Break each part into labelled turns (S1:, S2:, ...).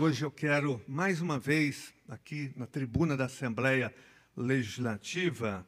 S1: Hoje eu quero, mais uma vez, aqui na tribuna da Assembleia Legislativa,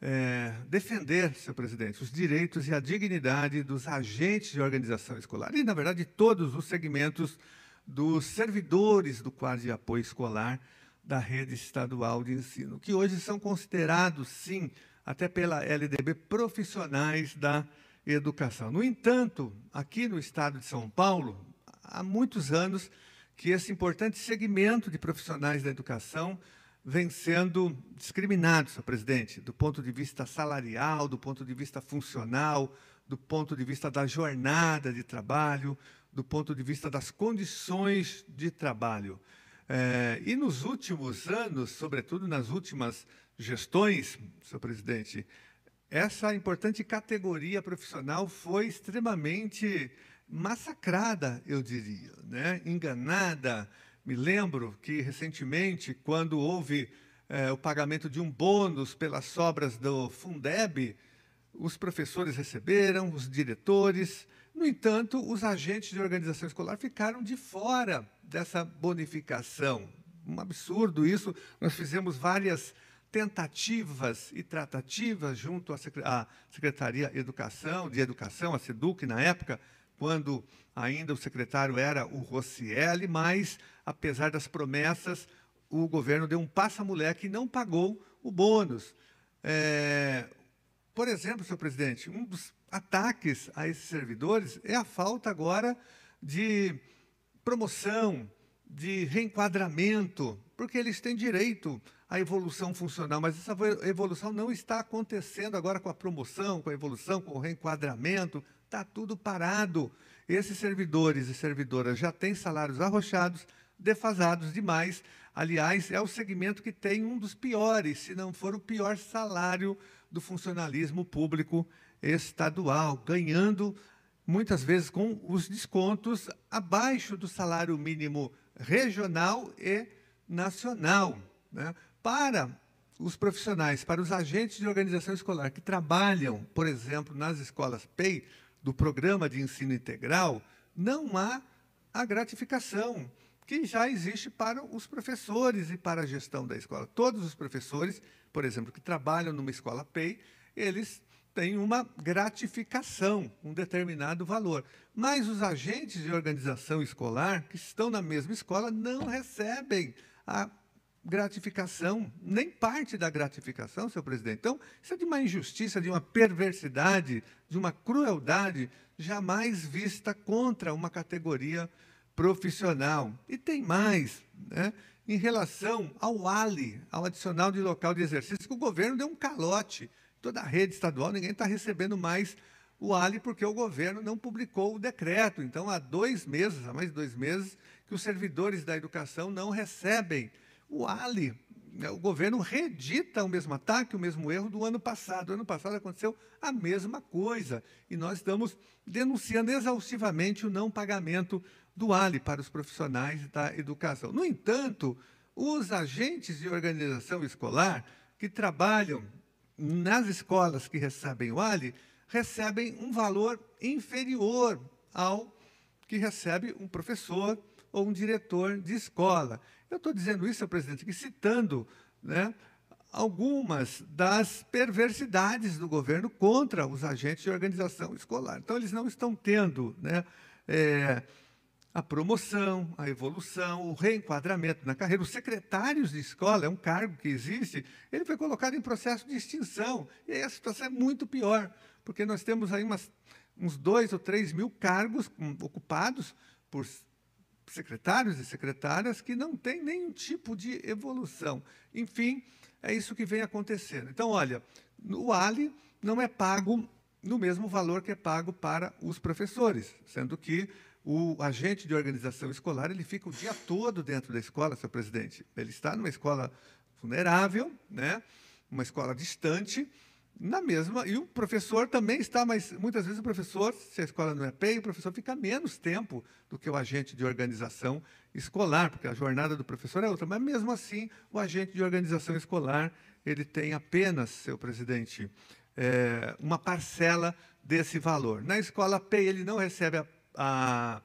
S1: é, defender, senhor presidente, os direitos e a dignidade dos agentes de organização escolar e, na verdade, todos os segmentos dos servidores do quadro de apoio escolar da rede estadual de ensino, que hoje são considerados, sim, até pela LDB, profissionais da educação. No entanto, aqui no estado de São Paulo, há muitos anos, que esse importante segmento de profissionais da educação vem sendo discriminado, senhor presidente, do ponto de vista salarial, do ponto de vista funcional, do ponto de vista da jornada de trabalho, do ponto de vista das condições de trabalho. É, e nos últimos anos, sobretudo nas últimas gestões, senhor presidente, essa importante categoria profissional foi extremamente massacrada, eu diria, né? enganada. Me lembro que recentemente, quando houve é, o pagamento de um bônus pelas sobras do Fundeb, os professores receberam, os diretores. No entanto, os agentes de organização escolar ficaram de fora dessa bonificação. Um absurdo isso. Nós fizemos várias tentativas e tratativas junto à Secretaria de Educação, de Educação, a SEDUC, na época, quando ainda o secretário era o Rossielli, mas, apesar das promessas, o governo deu um passa-moleque e não pagou o bônus. É, por exemplo, senhor presidente, um dos ataques a esses servidores é a falta agora de promoção, de reenquadramento, porque eles têm direito à evolução funcional, mas essa evolução não está acontecendo agora com a promoção, com a evolução, com o reenquadramento. Está tudo parado. Esses servidores e servidoras já têm salários arrochados, defasados demais. Aliás, é o segmento que tem um dos piores, se não for o pior salário do funcionalismo público estadual, ganhando muitas vezes com os descontos abaixo do salário mínimo regional e nacional. Né? Para os profissionais, para os agentes de organização escolar que trabalham, por exemplo, nas escolas PEI, do programa de ensino integral, não há a gratificação que já existe para os professores e para a gestão da escola. Todos os professores, por exemplo, que trabalham numa escola PEI, eles têm uma gratificação, um determinado valor. Mas os agentes de organização escolar que estão na mesma escola não recebem a gratificação, nem parte da gratificação, seu presidente. Então, isso é de uma injustiça, de uma perversidade, de uma crueldade jamais vista contra uma categoria profissional. E tem mais, né? em relação ao ALE, ao adicional de local de exercício, que o governo deu um calote. Toda a rede estadual, ninguém está recebendo mais o ALE porque o governo não publicou o decreto. Então, há dois meses, há mais de dois meses, que os servidores da educação não recebem o Ali, né, o governo redita o mesmo ataque, o mesmo erro do ano passado. O ano passado aconteceu a mesma coisa e nós estamos denunciando exaustivamente o não pagamento do Ali para os profissionais da educação. No entanto, os agentes de organização escolar que trabalham nas escolas que recebem o Ali recebem um valor inferior ao que recebe um professor ou um diretor de escola. Eu estou dizendo isso, presidente, que citando né, algumas das perversidades do governo contra os agentes de organização escolar. Então, eles não estão tendo né, é, a promoção, a evolução, o reenquadramento na carreira. Os secretários de escola, é um cargo que existe, ele foi colocado em processo de extinção. E aí a situação é muito pior, porque nós temos aí umas, uns dois ou três mil cargos hum, ocupados por secretários e secretárias que não têm nenhum tipo de evolução. Enfim, é isso que vem acontecendo. Então, olha, o Ali não é pago no mesmo valor que é pago para os professores, sendo que o agente de organização escolar ele fica o dia todo dentro da escola, seu presidente. Ele está numa escola vulnerável, né? uma escola distante, na mesma. E o professor também está, mas muitas vezes o professor, se a escola não é PEI, o professor fica menos tempo do que o agente de organização escolar, porque a jornada do professor é outra. Mas mesmo assim, o agente de organização escolar ele tem apenas, seu presidente, é, uma parcela desse valor. Na escola PEI, ele não recebe a, a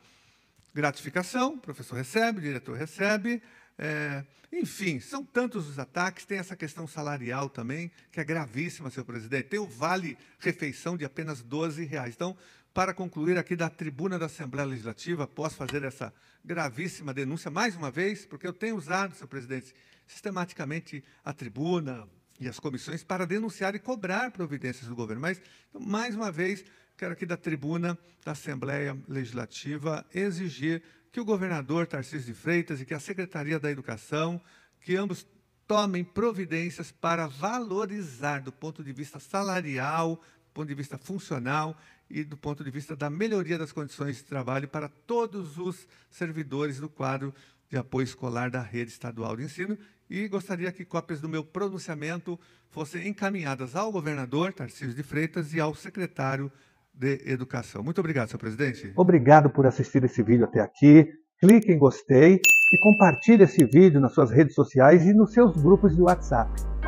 S1: gratificação, o professor recebe, o diretor recebe. É, enfim, são tantos os ataques. Tem essa questão salarial também, que é gravíssima, senhor presidente. Tem o vale refeição de apenas 12 reais. Então, para concluir aqui da tribuna da Assembleia Legislativa, posso fazer essa gravíssima denúncia mais uma vez, porque eu tenho usado, senhor presidente, sistematicamente a tribuna e as comissões para denunciar e cobrar providências do governo. Mas, então, mais uma vez, quero aqui da tribuna da Assembleia Legislativa exigir que o governador Tarcísio de Freitas e que a Secretaria da Educação, que ambos tomem providências para valorizar do ponto de vista salarial, do ponto de vista funcional e do ponto de vista da melhoria das condições de trabalho para todos os servidores do quadro de apoio escolar da rede estadual de ensino. E gostaria que cópias do meu pronunciamento fossem encaminhadas ao governador Tarcísio de Freitas e ao secretário de Educação. Muito obrigado, senhor presidente. Obrigado por assistir esse vídeo até aqui. Clique em gostei e compartilhe esse vídeo nas suas redes sociais e nos seus grupos de WhatsApp.